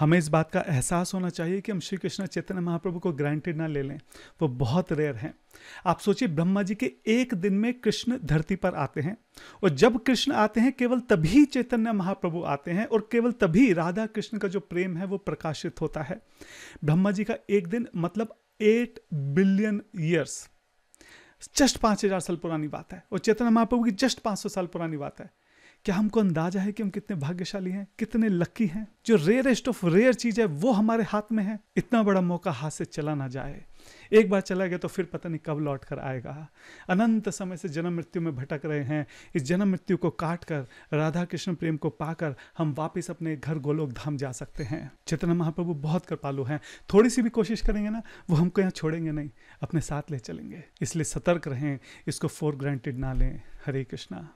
हमें इस बात का एहसास होना चाहिए कि हम श्री कृष्ण चैतन्य महाप्रभु को ग्रांटेड ना ले लें वो बहुत रेयर हैं आप सोचिए ब्रह्मा जी के एक दिन में कृष्ण धरती पर आते हैं और जब कृष्ण आते हैं केवल तभी चैतन्य महाप्रभु आते हैं और केवल तभी राधा कृष्ण का जो प्रेम है वो प्रकाशित होता है ब्रह्मा जी का एक दिन मतलब एट बिलियन ईयर्स जस्ट पाँच हजार साल पुरानी बात है और चैतन्य महाप्रभु की जस्ट पाँच सौ साल पुरानी बात है क्या हमको अंदाजा है कि हम कितने भाग्यशाली हैं कितने लक्की हैं जो रेयरेस्ट ऑफ रेयर चीज है वो हमारे हाथ में है इतना बड़ा मौका हाथ से चला ना जाए एक बार चला गया तो फिर पता नहीं कब लौट कर आएगा अनंत समय से जन्म मृत्यु में भटक रहे हैं इस जन्म मृत्यु को काट कर राधा कृष्ण प्रेम को पाकर हम वापस अपने घर गोलोक धाम जा सकते हैं चेतन महाप्रभु बहुत कृपालु हैं थोड़ी सी भी कोशिश करेंगे ना वो हमको यहाँ छोड़ेंगे नहीं अपने साथ ले चलेंगे इसलिए सतर्क रहें इसको फॉर ग्रांटेड ना लें हरे कृष्णा